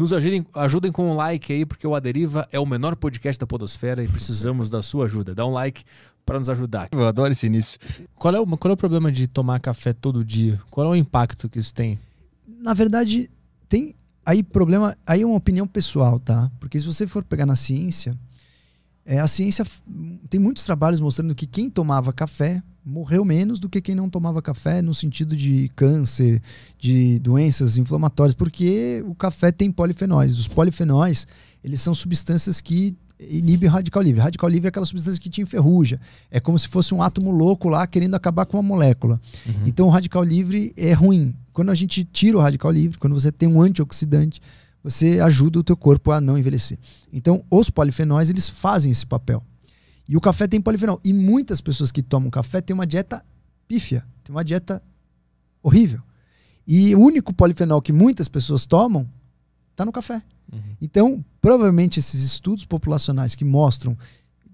Nos ajudem, ajudem com um like aí, porque o Aderiva é o menor podcast da Podosfera e precisamos da sua ajuda. Dá um like para nos ajudar. Eu adoro esse início. Qual é, o, qual é o problema de tomar café todo dia? Qual é o impacto que isso tem? Na verdade, tem aí problema. Aí é uma opinião pessoal, tá? Porque se você for pegar na ciência, é, a ciência tem muitos trabalhos mostrando que quem tomava café morreu menos do que quem não tomava café no sentido de câncer, de doenças inflamatórias, porque o café tem polifenóis. Os polifenóis, eles são substâncias que inibem radical livre. Radical livre é aquela substância que te enferruja. É como se fosse um átomo louco lá querendo acabar com uma molécula. Uhum. Então o radical livre é ruim. Quando a gente tira o radical livre, quando você tem um antioxidante, você ajuda o teu corpo a não envelhecer. Então os polifenóis, eles fazem esse papel. E o café tem polifenol. E muitas pessoas que tomam café têm uma dieta pífia, têm uma dieta horrível. E o único polifenol que muitas pessoas tomam está no café. Uhum. Então, provavelmente esses estudos populacionais que mostram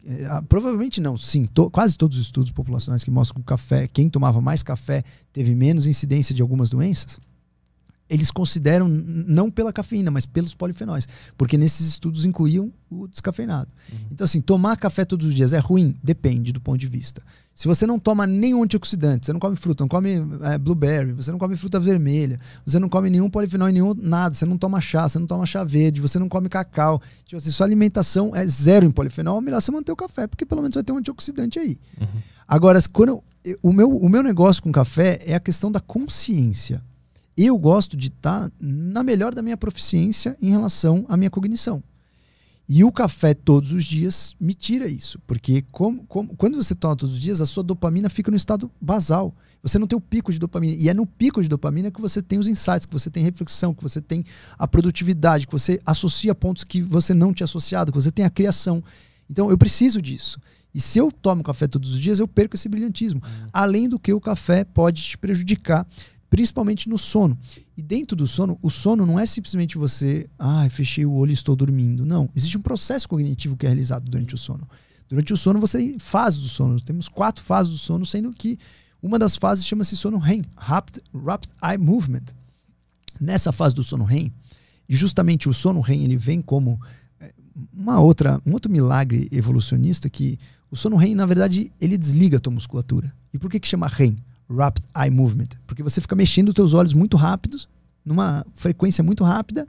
eh, ah, provavelmente não, sim, to, quase todos os estudos populacionais que mostram que o café, quem tomava mais café teve menos incidência de algumas doenças eles consideram não pela cafeína, mas pelos polifenóis, porque nesses estudos incluíam o descafeinado. Uhum. Então assim, tomar café todos os dias é ruim, depende do ponto de vista. Se você não toma nenhum antioxidante, você não come fruta, não come é, blueberry, você não come fruta vermelha, você não come nenhum polifenol, nenhum nada, você não toma chá, você não toma chá verde, você não come cacau. Tipo assim, sua alimentação é zero em polifenol, é melhor você manter o café, porque pelo menos vai ter um antioxidante aí. Uhum. Agora, quando eu, o meu, o meu negócio com café é a questão da consciência eu gosto de estar tá na melhor da minha proficiência em relação à minha cognição. E o café todos os dias me tira isso, porque como, como, quando você toma todos os dias, a sua dopamina fica no estado basal. Você não tem o pico de dopamina. E é no pico de dopamina que você tem os insights, que você tem reflexão, que você tem a produtividade, que você associa pontos que você não tinha associado, que você tem a criação. Então eu preciso disso. E se eu tomo café todos os dias, eu perco esse brilhantismo. Uhum. Além do que o café pode te prejudicar principalmente no sono. E dentro do sono, o sono não é simplesmente você, ah, fechei o olho e estou dormindo. Não, existe um processo cognitivo que é realizado durante o sono. Durante o sono, você tem fases do sono. Temos quatro fases do sono, sendo que uma das fases chama-se sono REM, Rapid, Rapid Eye Movement. Nessa fase do sono REM, e justamente o sono REM ele vem como eh, uma outra, um outro milagre evolucionista que o sono REM, na verdade, ele desliga a tua musculatura. E por que que chama REM? Rapid Eye Movement, porque você fica mexendo os teus olhos muito rápidos, numa frequência muito rápida,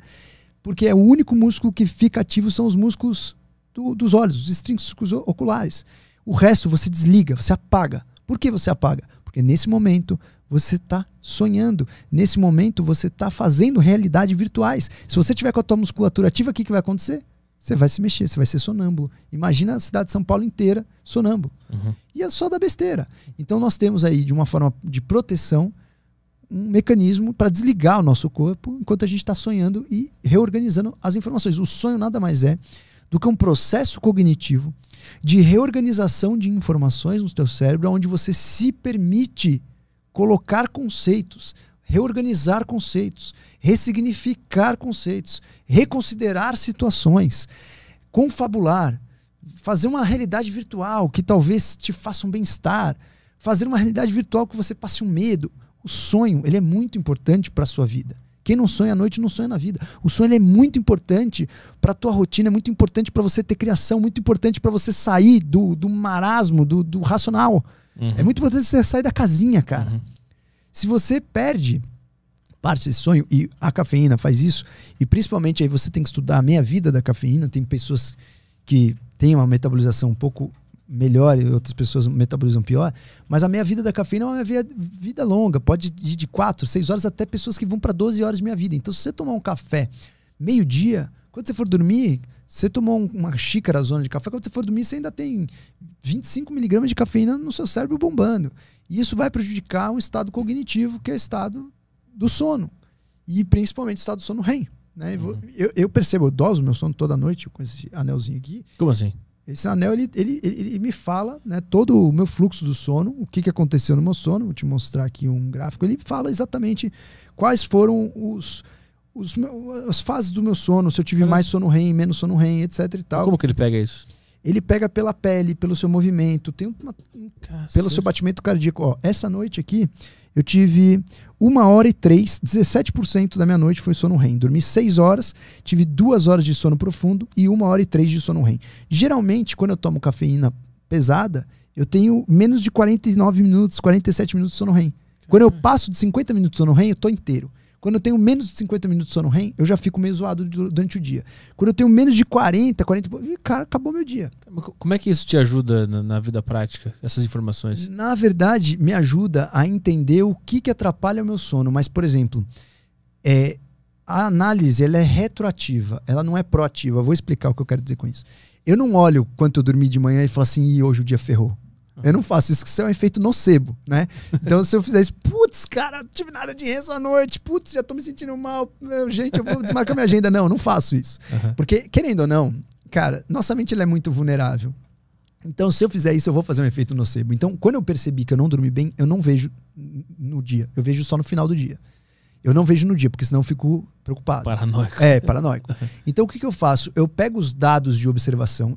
porque é o único músculo que fica ativo são os músculos do, dos olhos, os estríncicos oculares. O resto você desliga, você apaga. Por que você apaga? Porque nesse momento você está sonhando. Nesse momento você está fazendo realidade virtuais. Se você tiver com a tua musculatura ativa, o que, que vai acontecer? você vai se mexer, você vai ser sonâmbulo. Imagina a cidade de São Paulo inteira sonâmbulo. Uhum. E é só da besteira. Então nós temos aí, de uma forma de proteção, um mecanismo para desligar o nosso corpo enquanto a gente está sonhando e reorganizando as informações. O sonho nada mais é do que um processo cognitivo de reorganização de informações no teu cérebro, onde você se permite colocar conceitos, reorganizar conceitos, ressignificar conceitos, reconsiderar situações, confabular, fazer uma realidade virtual que talvez te faça um bem-estar, fazer uma realidade virtual que você passe um medo. O sonho, ele é muito importante para a sua vida. Quem não sonha à noite não sonha na vida. O sonho é muito importante para a tua rotina, é muito importante para você ter criação, muito importante para você sair do, do marasmo, do, do racional. Uhum. É muito importante você sair da casinha, cara. Uhum. Se você perde parte desse sonho, e a cafeína faz isso, e principalmente aí você tem que estudar a meia vida da cafeína, tem pessoas que têm uma metabolização um pouco melhor e outras pessoas metabolizam pior, mas a meia vida da cafeína é uma meia vida longa, pode ir de 4, 6 horas até pessoas que vão para 12 horas de meia vida. Então, se você tomar um café meio-dia, quando você for dormir, você tomou uma xícara zona de café, quando você for dormir, você ainda tem 25 miligramas de cafeína no seu cérebro bombando. E isso vai prejudicar um estado cognitivo, que é o estado do sono. E principalmente o estado do sono REM. Né? Uhum. Eu, eu, percebo, eu doso meu sono toda noite com esse anelzinho aqui. Como assim? Esse anel, ele, ele, ele, ele me fala né, todo o meu fluxo do sono, o que, que aconteceu no meu sono. Vou te mostrar aqui um gráfico. Ele fala exatamente quais foram os os meus, as fases do meu sono, se eu tive é. mais sono REM, menos sono REM, etc e tal. Como que ele pega isso? Ele pega pela pele, pelo seu movimento, tem uma, pelo seu batimento cardíaco. Ó, essa noite aqui, eu tive uma hora e três, 17% da minha noite foi sono REM. Dormi seis horas, tive duas horas de sono profundo e uma hora e três de sono REM. Geralmente, quando eu tomo cafeína pesada, eu tenho menos de 49 minutos, 47 minutos de sono REM. Quando eu passo de 50 minutos de sono REM, eu tô inteiro. Quando eu tenho menos de 50 minutos de sono REM, eu já fico meio zoado durante o dia. Quando eu tenho menos de 40, 40, cara, acabou meu dia. Como é que isso te ajuda na, na vida prática, essas informações? Na verdade, me ajuda a entender o que, que atrapalha o meu sono. Mas, por exemplo, é, a análise ela é retroativa, ela não é proativa. Eu vou explicar o que eu quero dizer com isso. Eu não olho quanto eu dormi de manhã e falo assim, e hoje o dia ferrou. Eu não faço isso, isso é um efeito nocebo, né? Então, se eu fizer isso, putz, cara, não tive nada de rezo à noite, putz, já tô me sentindo mal, meu, gente, eu vou desmarcar minha agenda. Não, não faço isso. Uhum. Porque, querendo ou não, cara, nossa mente é muito vulnerável. Então, se eu fizer isso, eu vou fazer um efeito nocebo. Então, quando eu percebi que eu não dormi bem, eu não vejo no dia, eu vejo só no final do dia. Eu não vejo no dia, porque senão eu fico preocupado. Paranoico. É, paranoico. Então, o que, que eu faço? Eu pego os dados de observação.